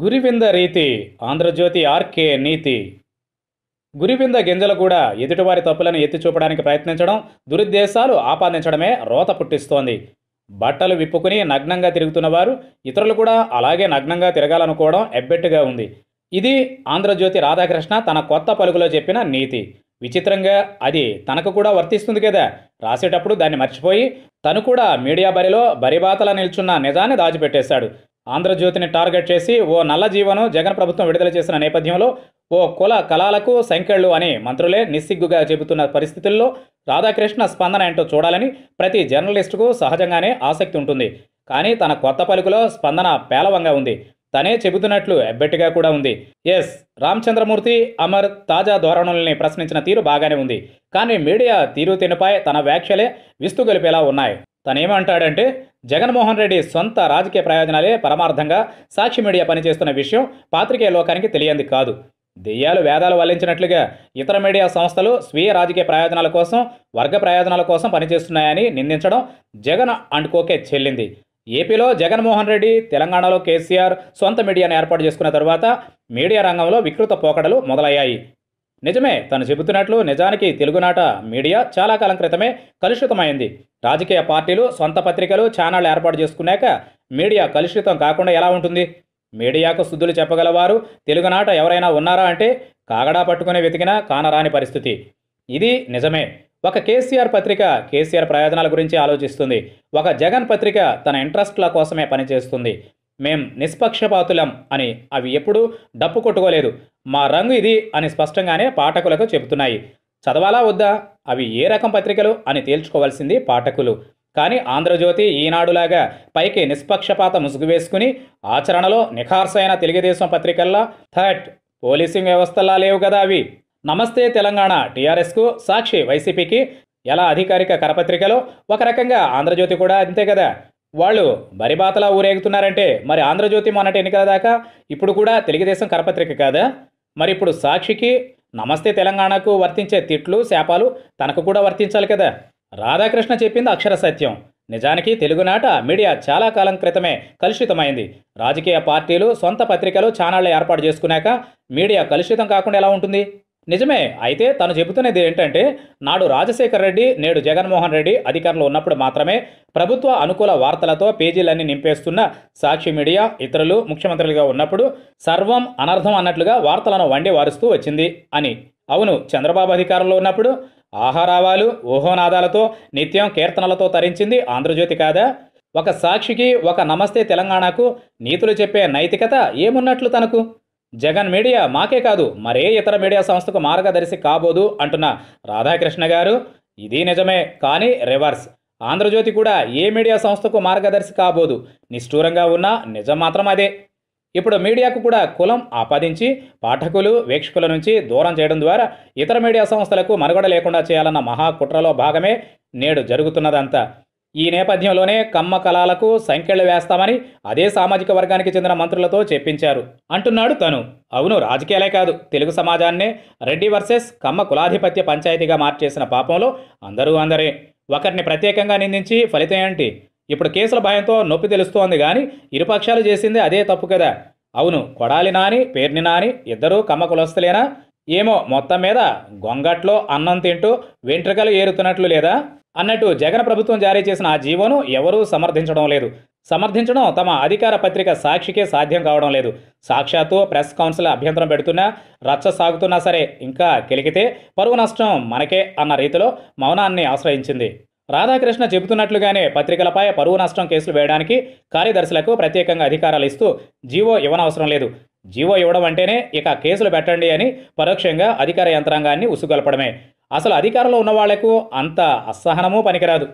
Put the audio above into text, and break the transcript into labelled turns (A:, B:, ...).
A: గురివింద రీతి ఆంధ్రజ్యోతి ఆర్కే నీతి గురివింద గింజలు కూడా ఎదుటివారి తప్పులను ఎత్తి చూపడానికి ప్రయత్నించడం దురుద్దేశాలు ఆపాదించడమే రోత పుట్టిస్తోంది బట్టలు విప్పుకుని నగ్నంగా తిరుగుతున్నవారు ఇతరులు కూడా అలాగే నగ్నంగా తిరగాలనుకోవడం ఎబ్బెట్టుగా ఉంది ఇది ఆంధ్రజ్యోతి రాధాకృష్ణ తన కొత్త పలుకులో చెప్పిన నీతి విచిత్రంగా అది తనకు కూడా వర్తిస్తుంది కదా రాసేటప్పుడు దాన్ని మర్చిపోయి తను కూడా మీడియా బరిలో బరిబాతల నిల్చున్న నిజాన్ని దాచిపెట్టేశాడు ఆంధ్రజ్యోతిని టార్గెట్ చేసి ఓ నల్ల జీవను జగన్ ప్రభుత్వం విడుదల చేసిన నేపథ్యంలో ఓ కుల కళాలకు సంఖ్యళ్ళు అని మంత్రులే నిస్సిగ్గుగా చెబుతున్న పరిస్థితుల్లో రాధాకృష్ణ స్పందన ఏంటో చూడాలని ప్రతి జర్నలిస్టుకు సహజంగానే ఆసక్తి ఉంటుంది కానీ తన కొత్త పలుకులో స్పందన పేలవంగా ఉంది తనే చెబుతున్నట్లు ఎబ్బెట్టిగా కూడా ఉంది ఎస్ రామచంద్రమూర్తి అమర్ తాజా ధోరణుల్ని ప్రశ్నించిన తీరు బాగానే ఉంది కానీ మీడియా తీరు తినపై తన వ్యాఖ్యలే విస్తుగొలిపేలా ఉన్నాయి తనేమంటాడంటే జగన్మోహన్ రెడ్డి సొంత రాజకీయ ప్రయోజనాలే పరమార్థంగా సాక్షి మీడియా పనిచేస్తున్న విషయం పాత్రికేయ లోకానికి తెలియంది కాదు దెయ్యాలు వేదాలు వల్లించినట్లుగా ఇతర మీడియా సంస్థలు స్వీయ రాజకీయ ప్రయోజనాల కోసం వర్గ ప్రయోజనాల కోసం పనిచేస్తున్నాయని నిందించడం జగన్ అండ్ కోకే చెల్లింది ఏపీలో జగన్మోహన్ రెడ్డి తెలంగాణలో కేసీఆర్ సొంత మీడియాను ఏర్పాటు చేసుకున్న తర్వాత మీడియా రంగంలో వికృత పోకడలు మొదలయ్యాయి నిజమే తను చెబుతున్నట్లు నిజానికి తెలుగునాట మీడియా చాలా కాలం క్రితమే కలుషితమైంది రాజకీయ పార్టీలు సొంత పత్రికలు ఛానళ్ళు ఏర్పాటు చేసుకున్నాక మీడియా కలుషితం కాకుండా ఎలా ఉంటుంది మీడియాకు శుద్ధులు చెప్పగలవారు తెలుగునాట ఎవరైనా ఉన్నారా అంటే కాగడా పట్టుకునే వెతికినా కానరాని పరిస్థితి ఇది నిజమే ఒక కేసీఆర్ పత్రిక కేసీఆర్ ప్రయోజనాల గురించి ఆలోచిస్తుంది ఒక జగన్ పత్రిక తన ఇంట్రెస్ట్ల కోసమే పనిచేస్తుంది మేం నిష్పక్షపాతులం అని అవి ఎప్పుడూ డప్పు కొట్టుకోలేదు మా రంగు ఇది అని స్పష్టంగానే పాఠకులకు చెబుతున్నాయి చదవాలా వద్దా అవి ఏ రకం పత్రికలు అని తేల్చుకోవాల్సింది పాఠకులు కానీ ఆంధ్రజ్యోతి ఈనాడులాగా పైకి నిష్పక్షపాత ముసుగు వేసుకుని ఆచరణలో నిఖార్సైన తెలుగుదేశం పత్రికల్లా థర్ట్ పోలీసింగ్ వ్యవస్థలా లేవు కదా అవి నమస్తే తెలంగాణ టీఆర్ఎస్కు సాక్షి వైసీపీకి ఎలా అధికారిక కరపత్రికలో ఒక రకంగా ఆంధ్రజ్యోతి కూడా అంతే కదా వాళ్ళు బరిబాతలా ఊరేగుతున్నారంటే మరి ఆంధ్రజ్యోతి మొన్నటి ఎన్నికల దాకా ఇప్పుడు కూడా తెలుగుదేశం కరపత్రిక కాదా మరి ఇప్పుడు సాక్షికి నమస్తే తెలంగాణకు వర్తించే తిట్లు శాపాలు తనకు కూడా వర్తించాలి కదా రాధాకృష్ణ చెప్పింది అక్షర సత్యం నిజానికి తెలుగునాట మీడియా చాలా కాలం క్రితమే కలుషితమైంది రాజకీయ పార్టీలు సొంత పత్రికలు ఛానళ్ళు ఏర్పాటు చేసుకున్నాక మీడియా కలుషితం కాకుండా ఎలా ఉంటుంది నిజమే అయితే తను చెబుతున్నది ఏంటంటే నాడు రాజశేఖర రెడ్డి నేడు జగన్మోహన్ రెడ్డి అధికారంలో ఉన్నప్పుడు మాత్రమే ప్రభుత్వ అనుకూల వార్తలతో పేజీలన్నీ నింపేస్తున్న సాక్షి మీడియా ఇతరులు ముఖ్యమంత్రులుగా ఉన్నప్పుడు సర్వం అనర్థం అన్నట్లుగా వార్తలను వండి వారుస్తూ వచ్చింది అని అవును చంద్రబాబు అధికారంలో ఉన్నప్పుడు ఆహారావాలు ఊహోనాదాలతో నిత్యం కీర్తనలతో తరించింది ఆంధ్రజ్యోతి కాదా ఒక సాక్షికి ఒక నమస్తే తెలంగాణకు నీతులు చెప్పే నైతికత ఏమున్నట్లు తనకు జగన్ మీడియా మాకే కాదు మరే ఇతర మీడియా సంస్థకు మార్గదర్శి కాబోదు అంటున్న రాధాకృష్ణ గారు ఇది నిజమే కానీ రివర్స్ ఆంధ్రజ్యోతి కూడా ఏ మీడియా సంస్థకు మార్గదర్శి కాబోదు నిష్ఠూరంగా ఉన్నా నిజం మాత్రం అదే ఇప్పుడు మీడియాకు కూడా కులం ఆపాదించి పాఠకులు వీక్షకుల నుంచి దూరం చేయడం ద్వారా ఇతర మీడియా సంస్థలకు మనుగడ లేకుండా చేయాలన్న మహాకుట్రలో భాగమే నేడు జరుగుతున్నదంతా ఈ నేపథ్యంలోనే కమ్మ కళాలకు సంఖ్యలు వేస్తామని అదే సామాజిక వర్గానికి చెందిన మంత్రులతో చెప్పించారు అంటున్నాడు తను అవును రాజకీయాలే కాదు తెలుగు సమాజాన్నే రెడ్డి వర్సెస్ కమ్మ కులాధిపత్య పంచాయతీగా మార్చేసిన పాపంలో అందరూ అందరే ఒకరిని ప్రత్యేకంగా నిందించి ఫలితం ఏంటి ఇప్పుడు కేసుల భయంతో నొప్పి తెలుస్తోంది కానీ ఇరుపక్షాలు చేసింది అదే తప్పు కదా అవును కొడాలి నాని పేర్ని నాని ఇద్దరూ కమ్మ కులస్తులేనా ఏమో మొత్తం మీద గొంగట్లో అన్నం తింటూ వెంట్రుకలు ఏరుతున్నట్లు లేదా అన్నట్టు జగన్ ప్రభుత్వం జారీ చేసిన ఆ జీవోను ఎవరూ సమర్థించడం లేదు సమర్థించడం తమ అధికార పత్రిక సాక్షికే సాధ్యం కావడం లేదు సాక్షాత్తు ప్రెస్ కౌన్సిల్ అభ్యంతరం పెడుతున్నా రచ్చ సాగుతున్నా సరే ఇంకా కెలికితే పరువు నష్టం మనకే అన్న రీతిలో మౌనాన్ని ఆశ్రయించింది రాధాకృష్ణ చెబుతున్నట్లుగానే పత్రికలపై పరువు నష్టం కేసులు వేయడానికి కార్యదర్శులకు ప్రత్యేకంగా అధికారాలు ఇస్తూ జీవో ఇవ్వనవసరం లేదు జీవో ఇవ్వడం అంటేనే ఇక కేసులు పెట్టండి అని పరోక్షంగా అధికార యంత్రాంగాన్ని ఉసుగొల్పడమే అసలు అధికారంలో ఉన్న వాళ్లకు అంత అసహనమూ పనికిరాదు